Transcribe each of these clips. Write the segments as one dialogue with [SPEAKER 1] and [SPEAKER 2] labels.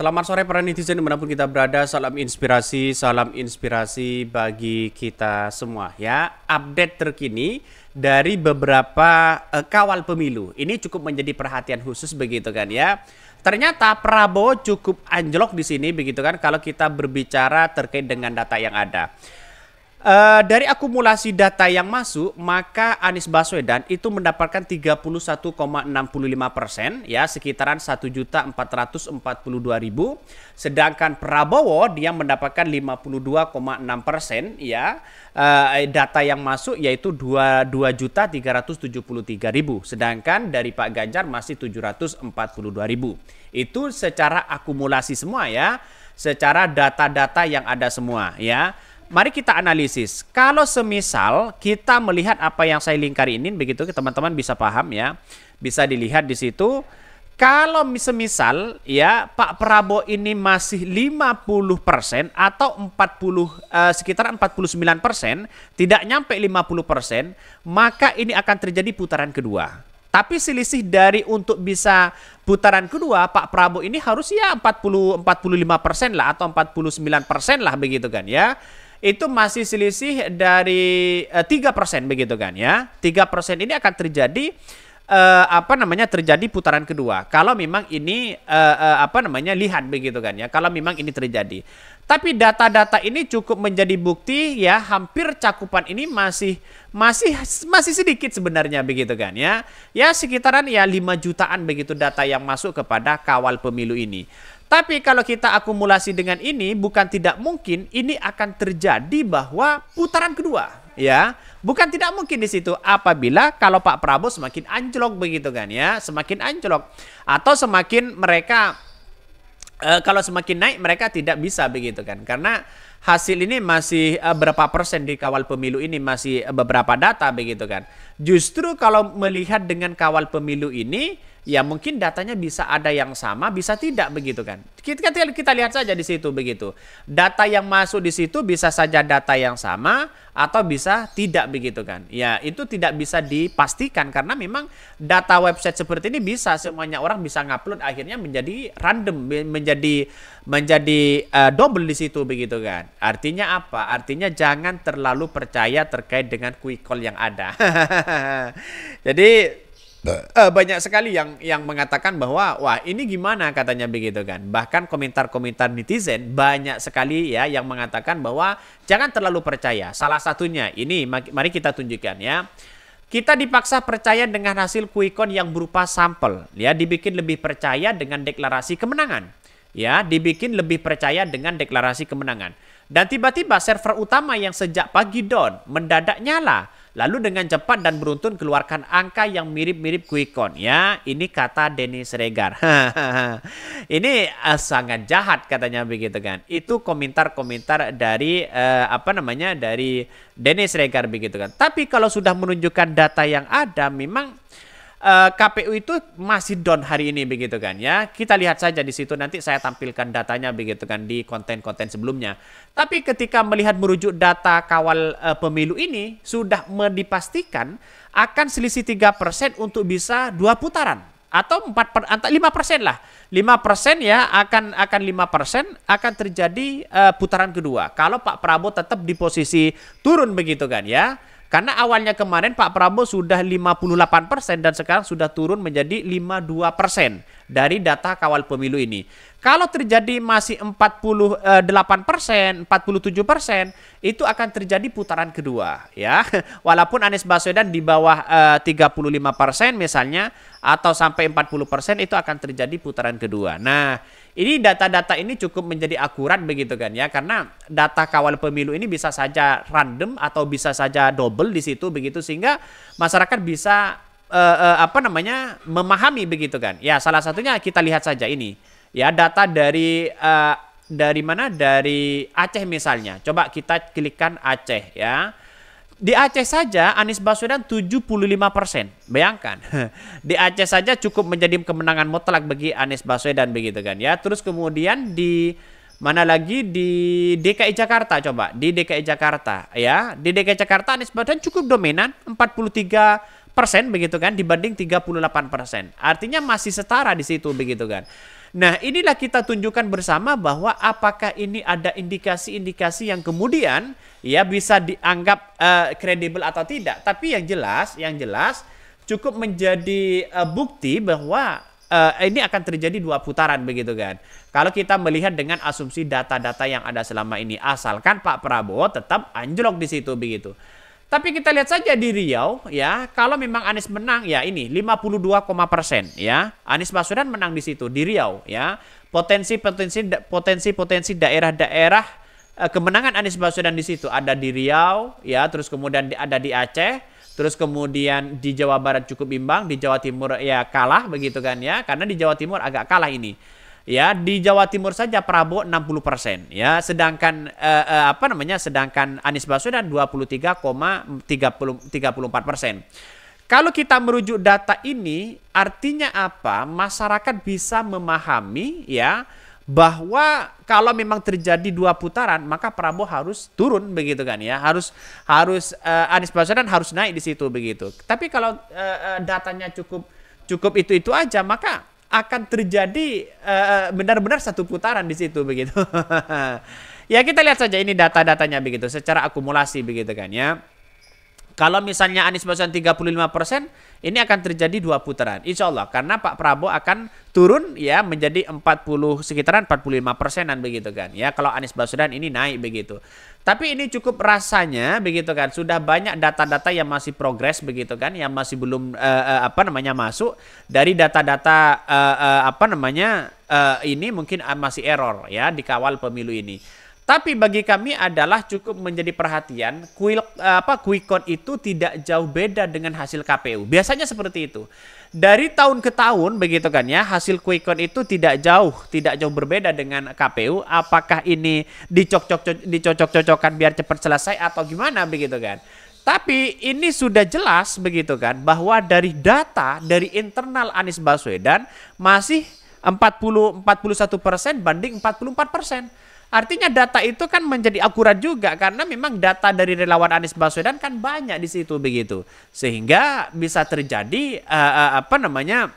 [SPEAKER 1] Selamat sore para netizen dimanapun kita berada. Salam inspirasi, salam inspirasi bagi kita semua ya. Update terkini dari beberapa eh, kawal pemilu. Ini cukup menjadi perhatian khusus begitu kan ya. Ternyata Prabowo cukup anjlok di sini begitu kan kalau kita berbicara terkait dengan data yang ada. Uh, dari akumulasi data yang masuk, maka Anies Baswedan itu mendapatkan 31,65 persen, ya sekitaran 1.442.000. Sedangkan Prabowo dia mendapatkan 52,6 persen, ya uh, data yang masuk yaitu 2.373.000. Sedangkan dari Pak Ganjar masih 742.000. Itu secara akumulasi semua ya, secara data-data yang ada semua ya mari kita analisis. Kalau semisal kita melihat apa yang saya lingkari ini, begitu teman-teman bisa paham ya, bisa dilihat di situ. Kalau semisal ya Pak Prabowo ini masih 50% persen atau 40 eh, sekitar 49%, persen, tidak nyampe 50%, persen, maka ini akan terjadi putaran kedua. Tapi selisih dari untuk bisa putaran kedua Pak Prabowo ini harus ya 40 45% persen lah atau 49% persen lah begitu kan ya itu masih selisih dari eh, tiga persen begitu kan ya tiga persen ini akan terjadi uh, apa namanya terjadi putaran kedua. Kalau memang ini uh, uh, apa namanya lihat begitu kan ya. Kalau memang ini terjadi. Tapi data-data ini cukup menjadi bukti ya hampir cakupan ini masih masih masih sedikit sebenarnya begitu kan ya. Ya sekitaran ya 5 jutaan begitu data yang masuk kepada kawal pemilu ini. Tapi kalau kita akumulasi dengan ini bukan tidak mungkin ini akan terjadi bahwa putaran kedua ya. Bukan tidak mungkin di situ apabila kalau Pak Prabowo semakin anjlok begitu kan ya, semakin anjlok atau semakin mereka e, kalau semakin naik mereka tidak bisa begitu kan. Karena hasil ini masih uh, berapa persen di kawal pemilu ini masih eh, beberapa data begitu kan. Justru kalau melihat dengan kawal pemilu ini ya mungkin datanya bisa ada yang sama, bisa tidak begitu kan. Kita, kita lihat saja di situ begitu. Data yang masuk di situ bisa saja data yang sama atau bisa tidak begitu kan. Ya itu tidak bisa dipastikan karena memang data website seperti ini bisa semuanya orang bisa ngupload akhirnya menjadi random, menjadi menjadi uh, double di situ begitu kan. Artinya apa? Artinya jangan terlalu percaya terkait dengan quick call yang ada. Jadi uh, banyak sekali yang yang mengatakan bahwa wah ini gimana katanya begitu kan. Bahkan komentar-komentar netizen banyak sekali ya yang mengatakan bahwa jangan terlalu percaya. Salah satunya ini mari kita tunjukkan ya. Kita dipaksa percaya dengan hasil kuikon yang berupa sampel, ya dibikin lebih percaya dengan deklarasi kemenangan, ya dibikin lebih percaya dengan deklarasi kemenangan. Dan tiba-tiba server utama yang sejak pagi down mendadak nyala Lalu dengan cepat dan beruntun keluarkan angka yang mirip-mirip quick count ya. Ini kata Dennis Regar. ini uh, sangat jahat katanya begitu kan. Itu komentar-komentar dari uh, apa namanya dari Dennis Regar begitu kan. Tapi kalau sudah menunjukkan data yang ada memang Eh, KPU itu masih down hari ini begitu kan ya. Kita lihat saja di situ nanti saya tampilkan datanya begitu kan di konten-konten sebelumnya. Tapi ketika melihat merujuk data kawal uh, pemilu ini sudah dipastikan akan selisih 3% untuk bisa dua putaran atau 4 per, atau 5 persen lah 5 persen ya akan akan 5 persen akan terjadi uh, putaran kedua kalau Pak Prabowo tetap di posisi turun begitu kan ya karena awalnya kemarin Pak Prabowo sudah 58% dan sekarang sudah turun menjadi 52% dari data kawal pemilu ini. Kalau terjadi masih 48%, 47%, itu akan terjadi putaran kedua ya. Walaupun Anies Baswedan di bawah eh, 35% misalnya atau sampai 40% itu akan terjadi putaran kedua. Nah, ini data-data ini cukup menjadi akurat begitu kan ya karena data kawal pemilu ini bisa saja random atau bisa saja double di situ begitu sehingga masyarakat bisa uh, uh, apa namanya memahami begitu kan. Ya salah satunya kita lihat saja ini ya data dari uh, dari mana dari Aceh misalnya. Coba kita klikkan Aceh ya. Di Aceh saja Anies Baswedan 75 persen. Bayangkan. Di Aceh saja cukup menjadi kemenangan mutlak bagi Anies Baswedan begitu kan ya. Terus kemudian di mana lagi di DKI Jakarta coba. Di DKI Jakarta ya. Di DKI Jakarta Anies Baswedan cukup dominan 43 persen begitu kan dibanding 38 persen. Artinya masih setara di situ begitu kan. Nah, inilah kita tunjukkan bersama bahwa apakah ini ada indikasi-indikasi yang kemudian ya bisa dianggap eh, kredibel uh, atau tidak. Tapi yang jelas, yang jelas cukup menjadi uh, bukti bahwa uh, ini akan terjadi dua putaran begitu kan. Kalau kita melihat dengan asumsi data-data yang ada selama ini asalkan Pak Prabowo tetap anjlok di situ begitu. Tapi kita lihat saja di Riau ya, kalau memang Anies menang ya ini 52, persen ya. Anies Baswedan menang di situ di Riau ya. Potensi-potensi potensi-potensi daerah-daerah eh, kemenangan Anies Baswedan di situ ada di Riau ya, terus kemudian ada di Aceh, terus kemudian di Jawa Barat cukup bimbang, di Jawa Timur ya kalah begitu kan ya, karena di Jawa Timur agak kalah ini ya di Jawa Timur saja Prabowo 60% ya sedangkan eh, eh, apa namanya sedangkan Anies Baswedan 23,34%. Kalau kita merujuk data ini artinya apa? Masyarakat bisa memahami ya bahwa kalau memang terjadi dua putaran maka Prabowo harus turun begitu kan ya harus harus uh, Anies Baswedan harus naik di situ begitu tapi kalau uh, datanya cukup cukup itu itu aja maka akan terjadi eh, benar-benar uh, satu putaran di situ begitu. ya kita lihat saja ini data-datanya begitu secara akumulasi begitu kan ya. Kalau misalnya Anies Baswedan 35 persen, ini akan terjadi dua putaran. Insya Allah karena Pak Prabowo akan turun ya menjadi 40 sekitaran 45 persenan begitu kan. Ya kalau Anies Baswedan ini naik begitu. Tapi ini cukup rasanya begitu kan. Sudah banyak data-data yang masih progres begitu kan, yang masih belum uh, uh, apa namanya masuk dari data-data uh, uh, apa namanya uh, ini mungkin masih error ya di kawal pemilu ini. Tapi bagi kami adalah cukup menjadi perhatian, kuil apa kuikon itu tidak jauh beda dengan hasil KPU. Biasanya seperti itu. Dari tahun ke tahun begitu kan ya, hasil kuikon itu tidak jauh, tidak jauh berbeda dengan KPU. Apakah ini dicocok dicocok-cocokan biar cepat selesai atau gimana begitu kan? Tapi ini sudah jelas begitu kan bahwa dari data dari internal Anies Baswedan masih 40 41% banding 44%. Artinya data itu kan menjadi akurat juga karena memang data dari relawan Anies Baswedan kan banyak di situ begitu. Sehingga bisa terjadi uh, uh, apa namanya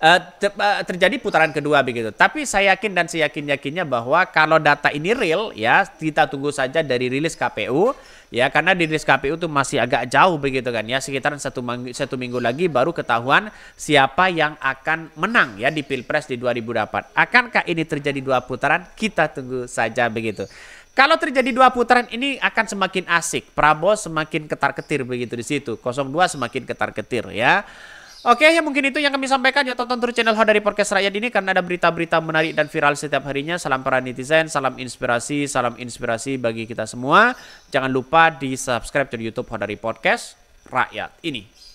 [SPEAKER 1] Eh, eh, terjadi putaran kedua begitu. Tapi saya yakin dan saya yakin yakinnya bahwa kalau data ini real ya kita tunggu saja dari rilis KPU ya karena rilis KPU itu masih agak jauh begitu kan ya sekitar satu minggu, satu minggu lagi baru ketahuan siapa yang akan menang ya di pilpres di delapan akankah ini terjadi dua putaran kita tunggu saja begitu kalau terjadi dua putaran ini akan semakin asik Prabowo semakin ketar ketir begitu di situ 02 semakin ketar ketir ya Oke, ya mungkin itu yang kami sampaikan. Ya tonton terus channel Ho dari Podcast Rakyat ini karena ada berita-berita menarik dan viral setiap harinya. Salam para netizen, salam inspirasi, salam inspirasi bagi kita semua. Jangan lupa di subscribe channel YouTube Ho dari Podcast Rakyat ini.